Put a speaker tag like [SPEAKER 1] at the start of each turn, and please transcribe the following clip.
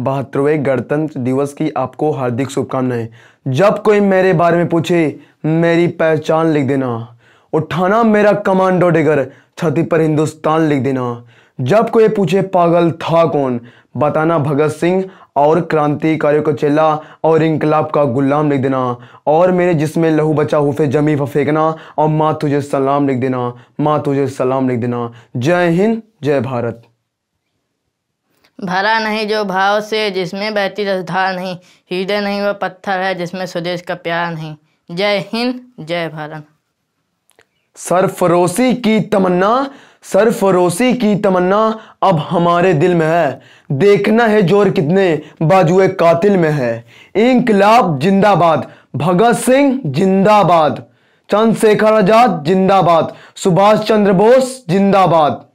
[SPEAKER 1] बहत्तरवें गणतंत्र दिवस की आपको हार्दिक शुभकामनाएं जब कोई मेरे बारे में पूछे मेरी पहचान लिख देना उठाना मेरा कमांडो डेगर छति पर हिंदुस्तान लिख देना जब कोई पूछे पागल था कौन बताना भगत सिंह और क्रांतिकारियों का चेला और इनकलाब का गुलाम लिख देना और मेरे जिसमें लहू बचा हुफे जमी फेंकना और माँ तुझे सलाम लिख देना माँ तुझे सलाम लिख देना जय हिंद जय भारत
[SPEAKER 2] भरा नहीं जो भाव से जिसमें बहती रसधार नहीं हृदय नहीं वह पत्थर है जिसमें स्वदेश का प्यार नहीं जय हिंद जय भारत
[SPEAKER 1] सरफरोशी की तमन्ना सरफरोशी की तमन्ना अब हमारे दिल में है देखना है जोर कितने बाजुए कातिल में है इंकलाब जिंदाबाद भगत सिंह जिंदाबाद चंद्रशेखर आजाद जिंदाबाद सुभाष चंद्र बोस जिंदाबाद